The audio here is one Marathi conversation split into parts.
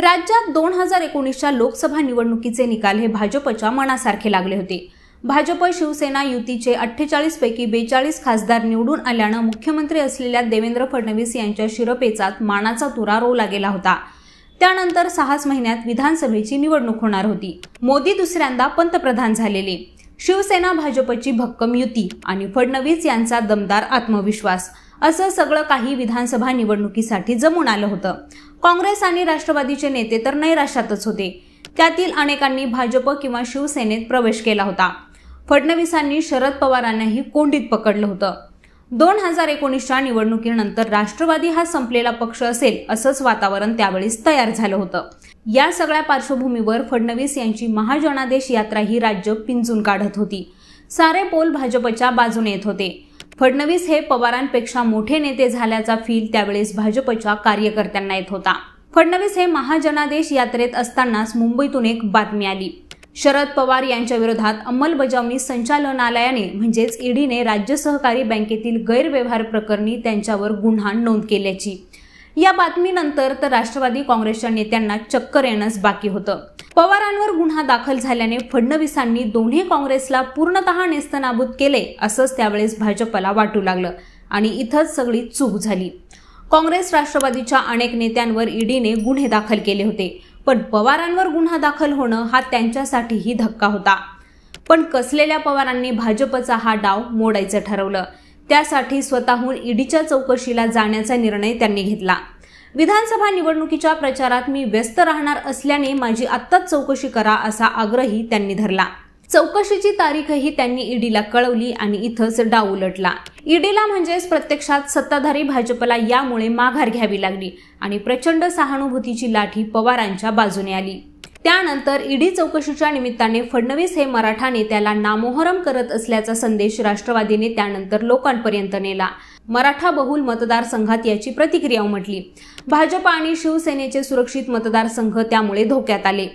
राज्यात दोन हजार एकोणीसच्या लोकसभा निवडणुकीचे निकाल हे भाजपच्या मनासारखे लागले होते भाजप शिवसेना युतीचे अठ्ठेचाळीस पैकी बेचाळीस खासदार निवडून आल्यानं मुख्यमंत्री असलेल्या देवेंद्र फडणवीस यांच्या शिरपेचात मानाचा तुरा रोवला गेला होता त्यानंतर सहाच महिन्यात विधानसभेची निवडणूक होणार होती मोदी दुसऱ्यांदा पंतप्रधान झालेले शिवसेना भाजपची भक्कम युती आणि फडणवीस यांचा दमदार आत्मविश्वास असं सगळं काही विधानसभा निवडणुकीसाठी जमून आलं होतं काँग्रेस आणि राष्ट्रवादीचे नेते तर नैराश्यातच होते त्यातील अनेकांनी भाजप किंवा शिवसेनेत प्रवेश केला होता फडणवीसांनी शरद पवारांनाही कोंडीत पकडलं होतं दोन हजार एकोणीसच्या निवडणुकीनंतर राष्ट्रवादी हा संपलेला पक्ष असेल असंच वातावरण त्यावेळी तयार झालं होतं या सगळ्या पार्श्वभूमीवर फडणवीस यांची महाजनादेश यात्रा ही राज्य पिंजून काढत होती सारे पोल भाजपच्या बाजूने येत होते फडणवीस हे पवारांपेक्षा मोठे नेते झाल्याचा फील त्यावेळेस भाजपच्या कार्यकर्त्यांना येत होता फडणवीस हे महाजनादेश यात्रेत असतानाच मुंबईतून एक बातमी आली शरद पवार यांच्या विरोधात अंमलबजावणी संचालनालयाने म्हणजेच ईडीने राज्य सहकारी बँकेतील गैरव्यवहार प्रकरणी त्यांच्यावर गुन्हा नोंद केल्याची या बातमीनंतर तर राष्ट्रवादी काँग्रेसच्या नेत्यांना चक्कर येणं बाकी होतं पवारांवर गुन्हा दाखल झाल्याने फडणवीसांनी दोन्ही काँग्रेसला पूर्णतः नेस्तनाबूत केले असंच त्यावेळेस भाजपला वाटू लागलं आणि इथं सगळी चूक झाली काँग्रेस राष्ट्रवादीच्या अनेक नेत्यांवर ईडीने गुन्हे दाखल केले होते पण पवारांवर गुन्हा दाखल होणं हा त्यांच्यासाठीही धक्का होता पण कसलेल्या पवारांनी भाजपचा हा डाव मोडायचं ठरवलं त्यासाठी स्वतःहून ईडीच्या चौकशीला जाण्याचा निर्णय त्यांनी घेतला विधानसभा निवडणुकीच्या प्रचारात मी व्यस्त राहणार असल्याने माझी आत्ताच चौकशी करा असा आग्रही त्यांनी धरला चौकशीची तारीखही त्यांनी ईडीला कळवली आणि इथंच डाव उलटला ईडीला म्हणजेच प्रत्यक्षात सत्ताधारी भाजपला यामुळे माघार घ्यावी लागली आणि प्रचंड सहानुभूतीची लाठी पवारांच्या बाजूने आली त्यानंतर ईडी चौकशीच्या निमित्ताने फडणवीस हे मराठा नेत्याला नामोहरम करत असल्याचा संदेश राष्ट्रवादीने त्यानंतर लोकांपर्यंत नेला मराठा बहुल मतदारसंघात याची प्रतिक्रिया उमटली भाजप आणि शिवसेनेचे सुरक्षित मतदारसंघ त्यामुळे धोक्यात आले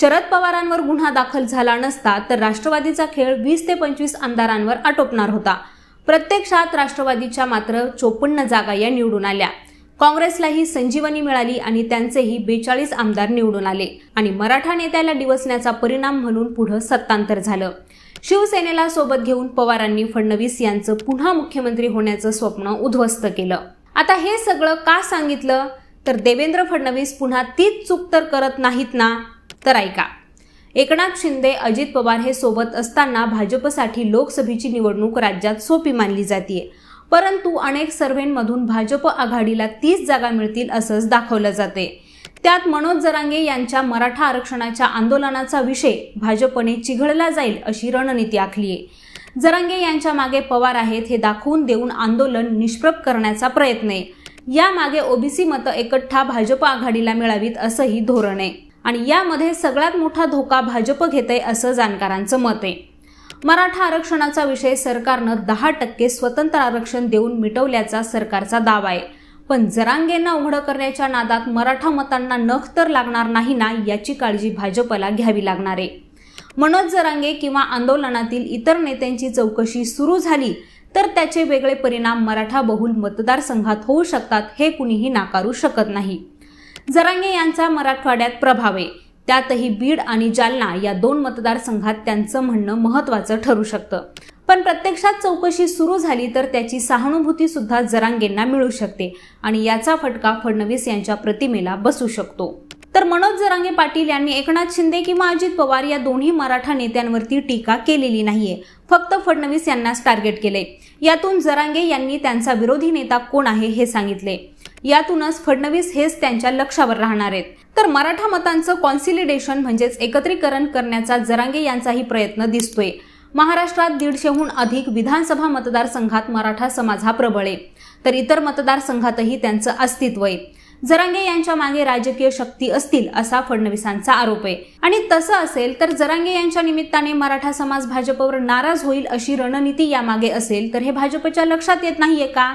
शरद पवारांवर गुन्हा दाखल झाला नसता तर राष्ट्रवादीचा खेळ वीस ते पंचवीस आमदारांवर आटोपणार होता प्रत्यक्षात राष्ट्रवादीच्या मात्र चोपन्न जागा या निवडून आल्या काँग्रेसलाही संजीवनी मिळाली आणि त्यांचेही बेचाळीस आमदार निवडून आले आणि मराठा नेत्याला डिवसण्याचा परिणाम म्हणून पुढं सत्तांतर झालं शिवसेनेला सोबत घेऊन पवारांनी फडणवीस यांचं पुन्हा मुख्यमंत्री होण्याचं स्वप्न उद्ध्वस्त केलं आता हे सगळं का सांगितलं तर देवेंद्र फडणवीस पुन्हा तीच चूक तर करत नाहीत ना तर ऐका एकनाथ शिंदे अजित पवार हे सोबत असताना भाजपसाठी लोकसभेची निवडणूक राज्यात सोपी मानली जाते परंतु अनेक सर्व्हेमधून भाजप आघाडीला तीस जागा मिळतील असंच दाखवलं जाते त्यात मनोज जरांगे यांच्या मराठा आरक्षणाच्या आंदोलनाचा विषय भाजपने चिघळला जाईल अशी रणनीती आखली आहे जरांगे यांच्या मागे पवार आहेत हे दाखवून देऊन आंदोलन निष्प्रभ करण्याचा प्रयत्न आहे या मागे ओबीसी मतं एकठा भाजप आघाडीला मिळावीत असंही धोरण आहे आणि यामध्ये सगळ्यात मोठा धोका भाजप घेत आहे असं जाणकारांचं मत आहे मराठा आरक्षणाचा विषय सरकारनं दहा टक्के स्वतंत्र आरक्षण देऊन मिटवल्याचा सरकारचा दावा आहे पण जरांगेंना उघडं करण्याच्या नादात मराठा मतांना नख तर लागणार नाही ना याची काळजी भाजपला घ्यावी लागणार आहे मनोज जरांगे किंवा आंदोलनातील इतर नेत्यांची चौकशी सुरू झाली तर त्याचे वेगळे परिणाम मराठा बहुल मतदारसंघात होऊ शकतात हे कुणीही नाकारू शकत नाही जरांगे यांचा मराठवाड्यात प्रभाव आहे त्यातही बीड आणि जालना या दोन मतदारसंघात त्यांचं म्हणणं महत्वाचं ठरू शकतं पण प्रत्यक्षात चौकशी सुरू झाली तर त्याची सहानुभूती सुद्धा जरांगेंना मिळू शकते आणि याचा फटका फडणवीस यांच्या प्रतिमेला बसू शकतो तर मनोज जरांगे पाटील यांनी एकनाथ शिंदे किंवा अजित पवार या दोन्ही मराठा नेत्यांवरती टीका केलेली नाहीये फक्त फडणवीस यांनाच टार्गेट केले यातून जरांगे यांनी त्यांचा विरोधी नेता कोण आहे हे सांगितले यातूनच फडणवीस हेच त्यांच्या लक्षावर राहणार आहेत तर मराठा मतांचं कॉन्सिलिडेशन म्हणजेच एकत्रीकरण करण्याचा जरांगे यांचाही प्रयत्न दिसतोय महाराष्ट्रात दीडशेहून अधिक विधानसभा मतदारसंघात मराठा समाज हा प्रबळ आहे तर इतर मतदारसंघातही त्यांचं अस्तित्व आहे जरांगे यांच्या मागे राजकीय शक्ती असतील असा फडणवीसांचा आरोप आहे आणि तसं असेल तर जरांगे यांच्या निमित्ताने मराठा समाज भाजपवर नाराज होईल अशी रणनीती यामागे असेल तर हे भाजपच्या लक्षात येत नाहीये का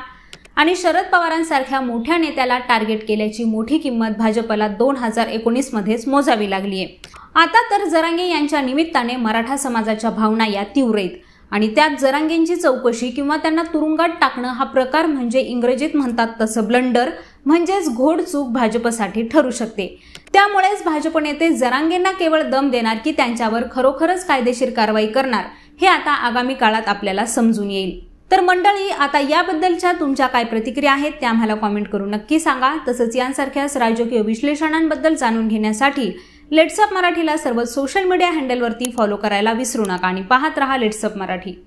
आणि शरद पवारांसारख्या मोठ्या नेत्याला टार्गेट केल्याची मोठी किंमत भाजपला दोन हजार मध्येच मोजावी लागली आहे आता तर जरांगे यांच्या निमित्ताने मराठा समाजाच्या भावना या तीव्र आहेत आणि त्यात जरांगेंची चौकशी किंवा त्यांना तुरुंगात टाकणं हा प्रकार म्हणजे इंग्रजीत म्हणतात तसं ब्लंडर म्हणजेच चूक भाजपसाठी ठरू शकते त्यामुळेच भाजप नेते जरांगेंना केवळ दम देणार की त्यांच्यावर खरोखरच कायदेशीर कारवाई करणार हे आता आगामी काळात आपल्याला समजून येईल तर मंडळी आता याबद्दलच्या तुमच्या काय प्रतिक्रिया आहेत त्या आम्हाला कॉमेंट करून नक्की सांगा तसंच यांसारख्याच राजकीय विश्लेषणांबद्दल जाणून घेण्यासाठी लेट्सअप मराठीला सर्व सोशल मीडिया हँडलवरती फॉलो करायला विसरू नका आणि पाहत रहा लेट्सअप मराठी